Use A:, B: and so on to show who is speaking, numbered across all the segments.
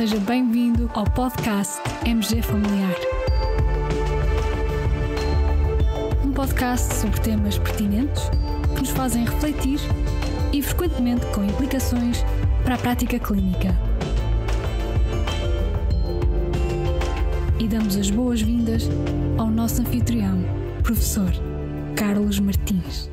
A: Seja bem-vindo ao podcast MG Familiar. Um podcast sobre temas pertinentes que nos fazem refletir e, frequentemente, com implicações para a prática clínica. E damos as boas-vindas ao nosso anfitrião, professor Carlos Martins.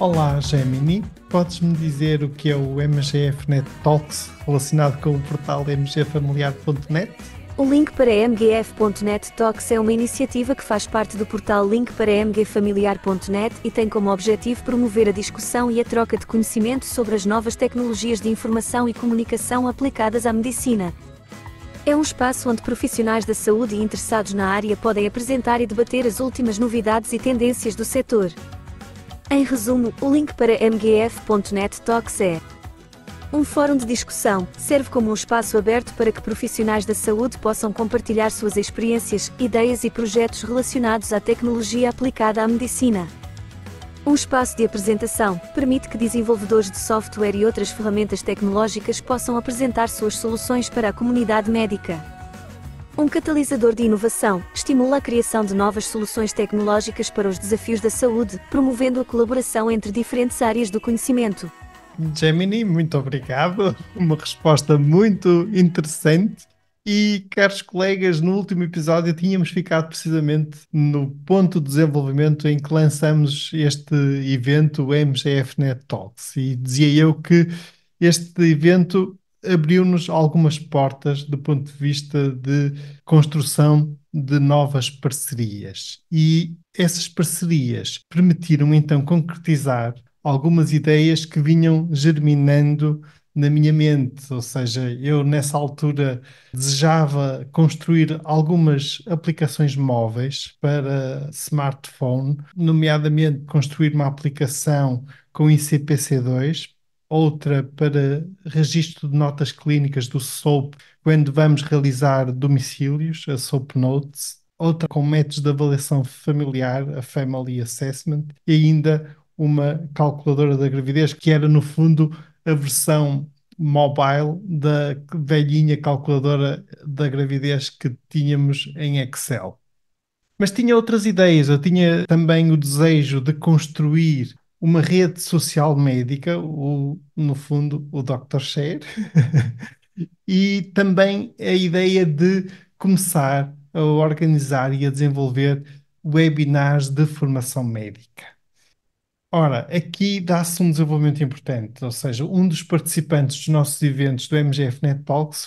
B: Olá, Gemini. Podes-me dizer o que é o MGF Net Talks relacionado com o portal mgfamiliar.net?
A: O Link para MGF.net Talks é uma iniciativa que faz parte do portal Link para MGFamiliar.net e tem como objetivo promover a discussão e a troca de conhecimento sobre as novas tecnologias de informação e comunicação aplicadas à medicina. É um espaço onde profissionais da saúde e interessados na área podem apresentar e debater as últimas novidades e tendências do setor. Em resumo, o link para mgf.net Talks é um fórum de discussão, serve como um espaço aberto para que profissionais da saúde possam compartilhar suas experiências, ideias e projetos relacionados à tecnologia aplicada à medicina. Um espaço de apresentação permite que desenvolvedores de software e outras ferramentas tecnológicas possam apresentar suas soluções para a comunidade médica. Um catalisador de inovação, estimula a criação de novas soluções tecnológicas para os desafios da saúde, promovendo a colaboração entre diferentes áreas do conhecimento.
B: Gemini, muito obrigado. Uma resposta muito interessante. E, caros colegas, no último episódio tínhamos ficado precisamente no ponto de desenvolvimento em que lançamos este evento, o MGFNet Talks. E dizia eu que este evento abriu-nos algumas portas do ponto de vista de construção de novas parcerias. E essas parcerias permitiram então concretizar algumas ideias que vinham germinando na minha mente, ou seja, eu nessa altura desejava construir algumas aplicações móveis para smartphone, nomeadamente construir uma aplicação com ICPC2 outra para registro de notas clínicas do SOAP quando vamos realizar domicílios, a SOAP Notes, outra com métodos de avaliação familiar, a Family Assessment, e ainda uma calculadora da gravidez, que era no fundo a versão mobile da velhinha calculadora da gravidez que tínhamos em Excel. Mas tinha outras ideias, eu tinha também o desejo de construir uma rede social médica, o, no fundo, o Dr. Share, e também a ideia de começar a organizar e a desenvolver webinars de formação médica. Ora, aqui dá-se um desenvolvimento importante, ou seja, um dos participantes dos nossos eventos do MGF Net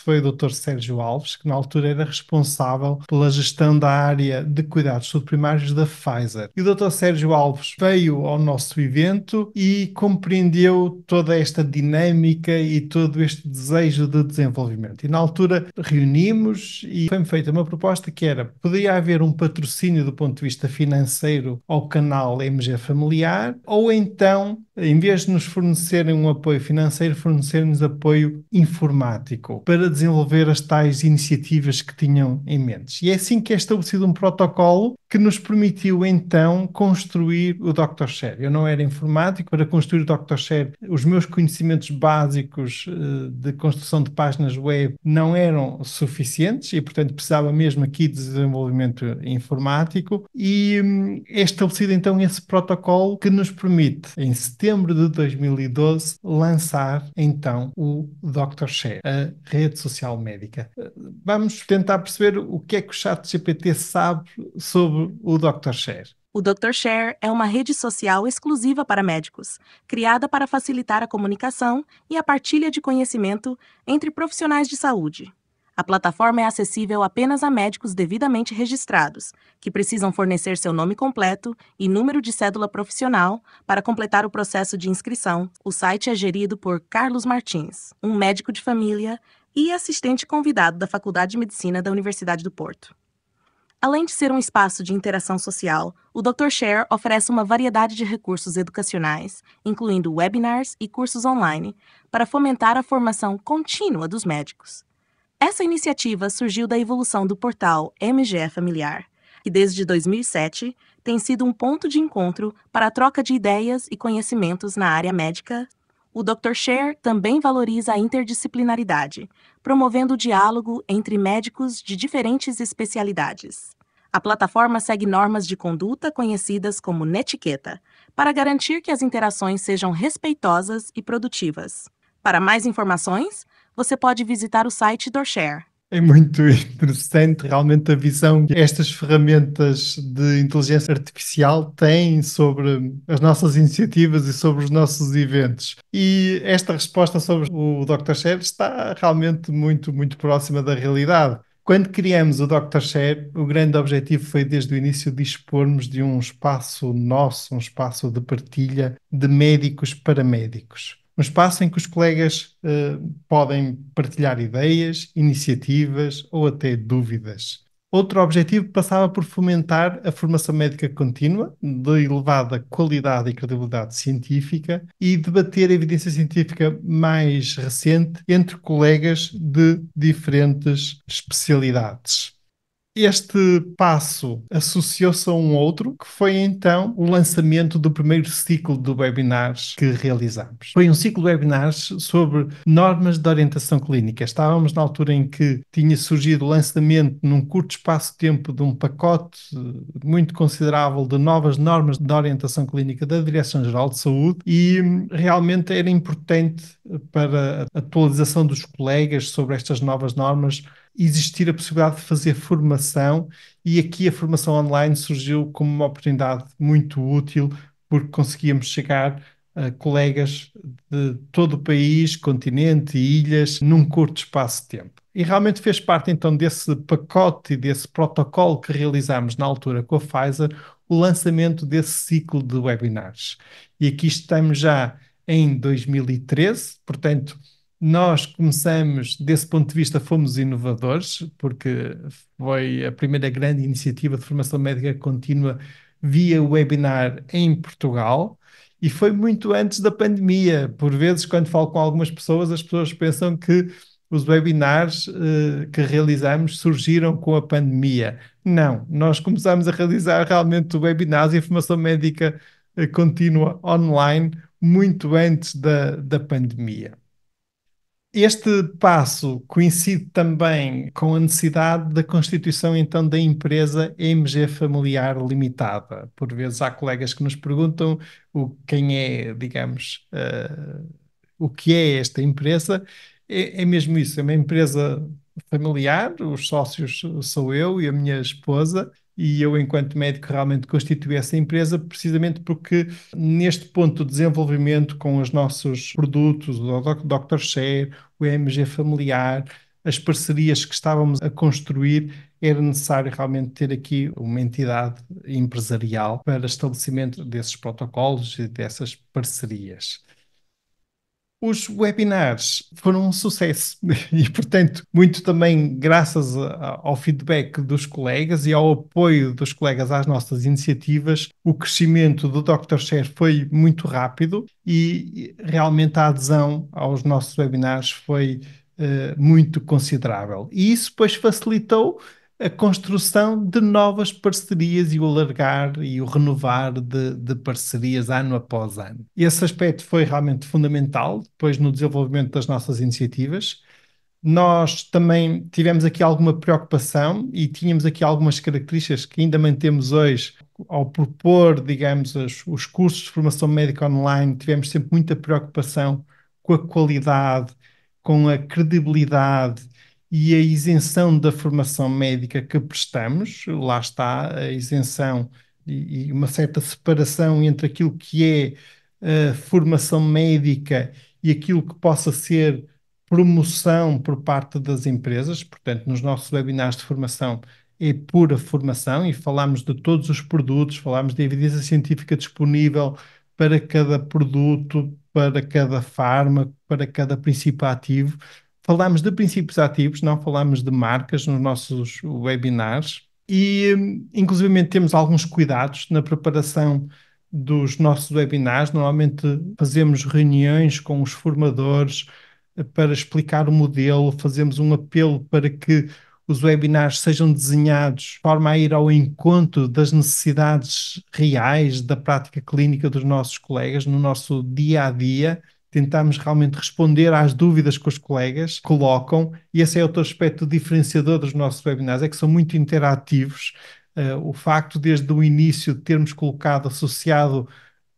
B: foi o Dr. Sérgio Alves, que na altura era responsável pela gestão da área de cuidados subprimários da Pfizer. E o Dr. Sérgio Alves veio ao nosso evento e compreendeu toda esta dinâmica e todo este desejo de desenvolvimento. E na altura reunimos e foi-me feita uma proposta que era: poderia haver um patrocínio do ponto de vista financeiro ao canal MG Familiar? ou então em vez de nos fornecerem um apoio financeiro, fornecerem-nos apoio informático para desenvolver as tais iniciativas que tinham em mente. E é assim que é estabelecido um protocolo que nos permitiu então construir o Dr. Share. Eu não era informático, para construir o Dr. Share, os meus conhecimentos básicos eh, de construção de páginas web não eram suficientes e, portanto, precisava mesmo aqui de desenvolvimento informático. E hum, é estabelecido então esse protocolo que nos permite, em setembro, setembro de 2012, lançar então o Dr. Share, a rede social médica. Eh, vamos tentar perceber o que é que o ChatGPT sabe sobre o Dr. Share.
C: O Dr. Share é uma rede social exclusiva para médicos, criada para facilitar a comunicação e a partilha de conhecimento entre profissionais de saúde. A plataforma é acessível apenas a médicos devidamente registrados, que precisam fornecer seu nome completo e número de cédula profissional para completar o processo de inscrição. O site é gerido por Carlos Martins, um médico de família e assistente convidado da Faculdade de Medicina da Universidade do Porto. Além de ser um espaço de interação social, o Dr. Share oferece uma variedade de recursos educacionais, incluindo webinars e cursos online, para fomentar a formação contínua dos médicos. Essa iniciativa surgiu da evolução do portal MGE Familiar, que desde 2007 tem sido um ponto de encontro para a troca de ideias e conhecimentos na área médica. O Dr. Cher também valoriza a interdisciplinaridade, promovendo o diálogo entre médicos de diferentes especialidades. A plataforma segue normas de conduta conhecidas como netiqueta, para garantir que as interações sejam respeitosas e produtivas. Para mais informações, você pode visitar o site DoorShare.
B: É muito interessante realmente a visão que estas ferramentas de inteligência artificial têm sobre as nossas iniciativas e sobre os nossos eventos. E esta resposta sobre o Dr. Share está realmente muito, muito próxima da realidade. Quando criamos o Dr. Share, o grande objetivo foi desde o início dispormos de um espaço nosso, um espaço de partilha de médicos para médicos um espaço em que os colegas uh, podem partilhar ideias, iniciativas ou até dúvidas. Outro objetivo passava por fomentar a formação médica contínua, de elevada qualidade e credibilidade científica, e debater a evidência científica mais recente entre colegas de diferentes especialidades. Este passo associou-se a um outro, que foi então o lançamento do primeiro ciclo de webinars que realizamos. Foi um ciclo de webinars sobre normas de orientação clínica. Estávamos na altura em que tinha surgido o lançamento, num curto espaço de tempo, de um pacote muito considerável de novas normas de orientação clínica da Direção-Geral de Saúde, e hum, realmente era importante para a atualização dos colegas sobre estas novas normas existir a possibilidade de fazer formação e aqui a formação online surgiu como uma oportunidade muito útil porque conseguíamos chegar a colegas de todo o país, continente e ilhas num curto espaço de tempo. E realmente fez parte então desse pacote, desse protocolo que realizámos na altura com a Pfizer, o lançamento desse ciclo de webinars. E aqui estamos já em 2013, portanto, nós começamos, desse ponto de vista, fomos inovadores, porque foi a primeira grande iniciativa de formação médica contínua via webinar em Portugal. E foi muito antes da pandemia. Por vezes, quando falo com algumas pessoas, as pessoas pensam que os webinars eh, que realizamos surgiram com a pandemia. Não, nós começamos a realizar realmente webinars e informação médica eh, contínua online muito antes da, da pandemia. Este passo coincide também com a necessidade da constituição então da empresa MG Familiar Limitada. Por vezes há colegas que nos perguntam o quem é, digamos, uh, o que é esta empresa. É, é mesmo isso, é uma empresa familiar, os sócios sou eu e a minha esposa, e eu, enquanto médico, realmente constituí essa empresa precisamente porque neste ponto de desenvolvimento com os nossos produtos, o Dr. Share, o EMG Familiar, as parcerias que estávamos a construir, era necessário realmente ter aqui uma entidade empresarial para estabelecimento desses protocolos e dessas parcerias. Os webinars foram um sucesso e, portanto, muito também graças ao feedback dos colegas e ao apoio dos colegas às nossas iniciativas, o crescimento do Dr. Share foi muito rápido e realmente a adesão aos nossos webinars foi uh, muito considerável. E isso pois, facilitou a construção de novas parcerias e o alargar e o renovar de, de, parcerias ano após ano. Esse aspecto foi realmente fundamental depois no desenvolvimento das nossas iniciativas. Nós também tivemos aqui alguma preocupação e tínhamos aqui algumas características que ainda mantemos hoje ao propor, digamos, os, os cursos de formação médica online, tivemos sempre muita preocupação com a qualidade, com a credibilidade e a isenção da formação médica que prestamos, lá está a isenção e, e uma certa separação entre aquilo que é eh, formação médica e aquilo que possa ser promoção por parte das empresas. Portanto, nos nossos webinars de formação é pura formação e falamos de todos os produtos, falamos de evidência científica disponível para cada produto, para cada fármaco, para cada princípio ativo. Falámos de princípios ativos, não falámos de marcas nos nossos webinars e, hum, inclusive, temos alguns cuidados na preparação dos nossos webinars. Normalmente fazemos reuniões com os formadores eh, para explicar o modelo, fazemos um apelo para que os webinars sejam desenhados de forma a ir ao encontro das necessidades reais da prática clínica dos nossos colegas no nosso dia a dia tentarmos realmente responder às dúvidas que os colegas colocam, e esse é outro aspecto diferenciador dos nossos webinars, é que são muito interativos. Uh, o facto, desde o início, de termos colocado associado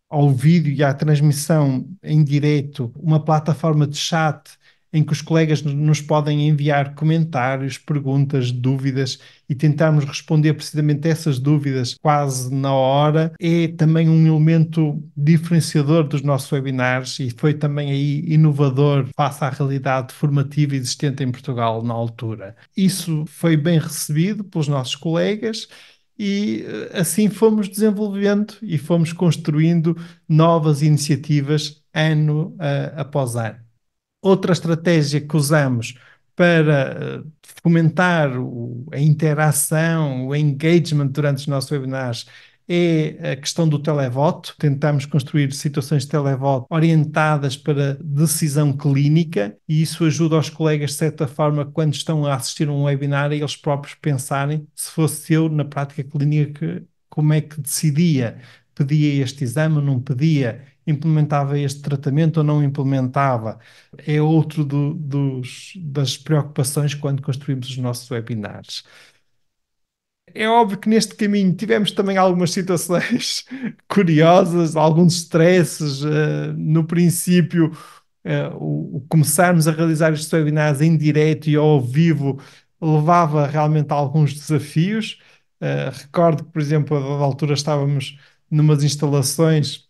B: ao vídeo e à transmissão em direto uma plataforma de chat em que os colegas nos podem enviar comentários, perguntas, dúvidas e tentarmos responder precisamente essas dúvidas quase na hora, é também um elemento diferenciador dos nossos webinars e foi também aí inovador face à realidade formativa existente em Portugal na altura. Isso foi bem recebido pelos nossos colegas e eh, assim fomos desenvolvendo e fomos construindo novas iniciativas ano uh, após ano. Outra estratégia que usamos para eh, fomentar o, a interação, o engagement durante os nossos webinars é a questão do televoto. Tentamos construir situações de televoto orientadas para decisão clínica e isso ajuda os colegas, de certa forma, quando estão a assistir a um webinar, a eles próprios pensarem se fosse eu, na prática clínica, como é que decidia? pedia este exame, não pedia, implementava este tratamento ou não implementava. É outro do, dos, das preocupações quando construímos os nossos webinars. É óbvio que neste caminho tivemos também algumas situações curiosas, alguns stresses. Uh, no princípio, uh, o, o começarmos a realizar estes webinars em direto e ao vivo levava realmente a alguns desafios. Uh, recordo que, por exemplo, a altura estávamos numas instalações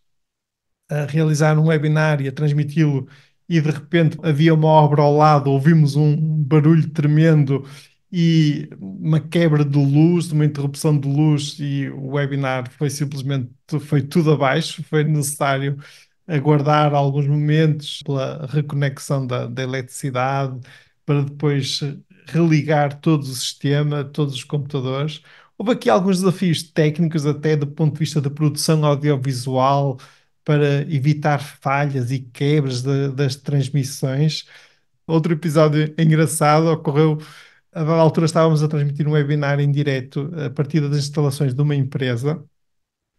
B: a realizar um webinar e a transmiti-lo e de repente havia uma obra ao lado, ouvimos um barulho tremendo e uma quebra de luz, uma interrupção de luz e o webinar foi simplesmente foi tudo abaixo, foi necessário aguardar alguns momentos pela reconexão da, da eletricidade para depois religar todo o sistema, todos os computadores houve aqui alguns desafios técnicos, até do ponto de vista da produção audiovisual, para evitar falhas e quebras de, das transmissões. Outro episódio engraçado ocorreu. à altura estávamos a transmitir um webinar em direto a partir das instalações de uma empresa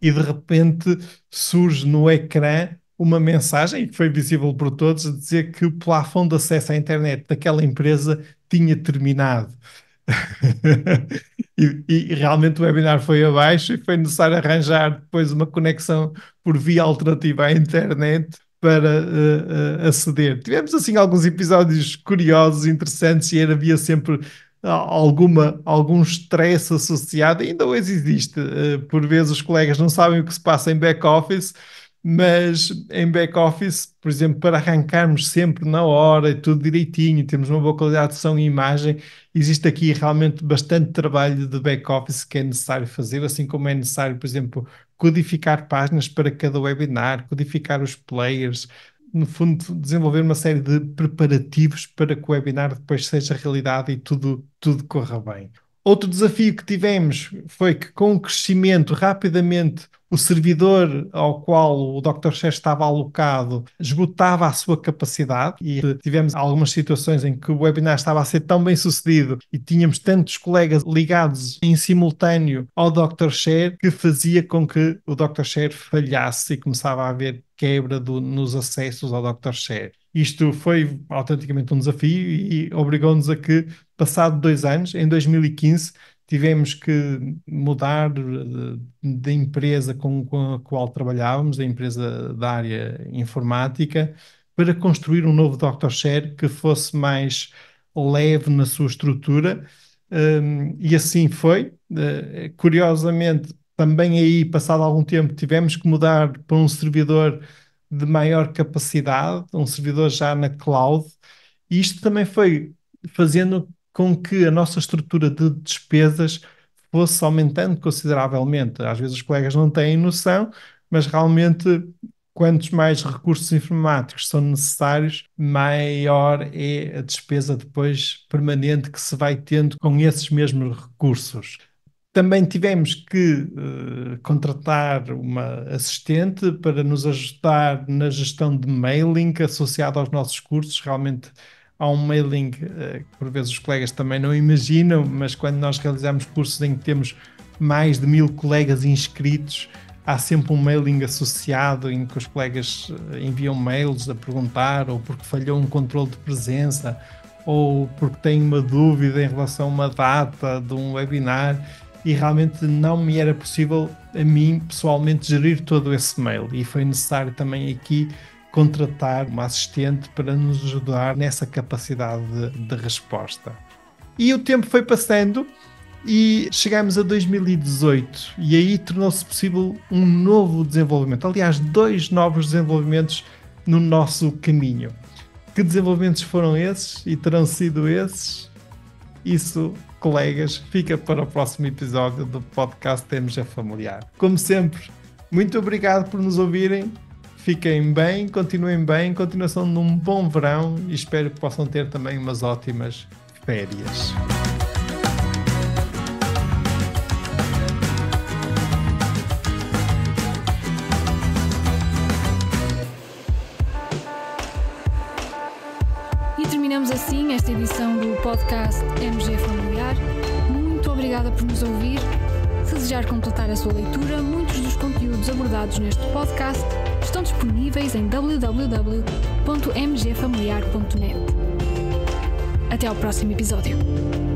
B: e de repente surge no ecrã uma mensagem que foi visível por todos a dizer que o plafond de acesso à internet daquela empresa tinha terminado. e, e, realmente o webinar foi abaixo e foi necessário arranjar depois uma conexão por via alternativa à internet para uh, uh, aceder. Tivemos assim alguns episódios curiosos, interessantes e havia sempre ah, alguma, algum stress associado, ainda hoje existe. Uh, por vezes os colegas não sabem o que se passa em back-office mas em back-office, por exemplo, para arrancarmos sempre na hora e tudo direitinho, temos uma boa qualidade de som e imagem, existe aqui realmente bastante trabalho de back-office que é necessário fazer, assim como é necessário, por exemplo, codificar páginas para cada webinar, codificar os players, no fundo, desenvolver uma série de preparativos para que o webinar depois seja realidade e tudo, tudo corra bem. Outro desafio que tivemos foi que, com o crescimento, rapidamente o servidor ao qual o Dr. Chess estava alocado esgotava a sua capacidade e tivemos algumas situações em que o webinar estava a ser tão bem sucedido e tínhamos tantos colegas ligados em simultâneo ao Dr. Share que fazia com que o Dr. Share falhasse e começava a haver quebra do, nos acessos ao Dr. Share. Isto foi autenticamente um desafio e obrigou-nos a que, passado dois anos, em 2015, tivemos que mudar da empresa com, com a qual trabalhávamos, a empresa da área informática, para construir um novo DoctorShare que fosse mais leve na sua estrutura. Um, e assim foi. Uh, curiosamente, também aí, passado algum tempo, tivemos que mudar para um servidor de maior capacidade, um servidor já na cloud, e isto também foi fazendo com que a nossa estrutura de despesas fosse aumentando consideravelmente. Às vezes os colegas não têm noção, mas realmente quantos mais recursos informáticos são necessários, maior é a despesa depois permanente que se vai tendo com esses mesmos recursos. Também tivemos que uh, contratar uma assistente para nos ajudar na gestão de mailing associado aos nossos cursos. Realmente há um mailing uh, que por vezes os colegas também não imaginam, mas quando nós realizamos cursos em que temos mais de mil colegas inscritos, há sempre um mailing associado em que os colegas eh, enviam mails a perguntar ou porque falhou um controle de presença ou porque têm uma dúvida em relação a uma data de um webinar e realmente não me era possível a mim pessoalmente gerir todo esse mail e foi necessário também aqui contratar uma assistente para nos ajudar nessa capacidade de, de resposta. E o tempo foi passando e chegamos a 2018 e aí tornou-se possível um novo desenvolvimento, aliás, dois novos desenvolvimentos no nosso caminho. Que desenvolvimentos foram esses e terão sido esses? Isso colegas, fica para o próximo episódio do podcast Temos a Familiar. Como sempre, muito obrigado por nos ouvirem. Fiquem bem, continuem bem, continuação de um bom verão e espero que possam ter também umas ótimas férias.
A: assim esta edição do podcast MG Familiar. Muito obrigada por nos ouvir. Se desejar completar a sua leitura, muitos dos conteúdos abordados neste podcast estão disponíveis em www.mgfamiliar.net. Até ao próximo
B: episódio.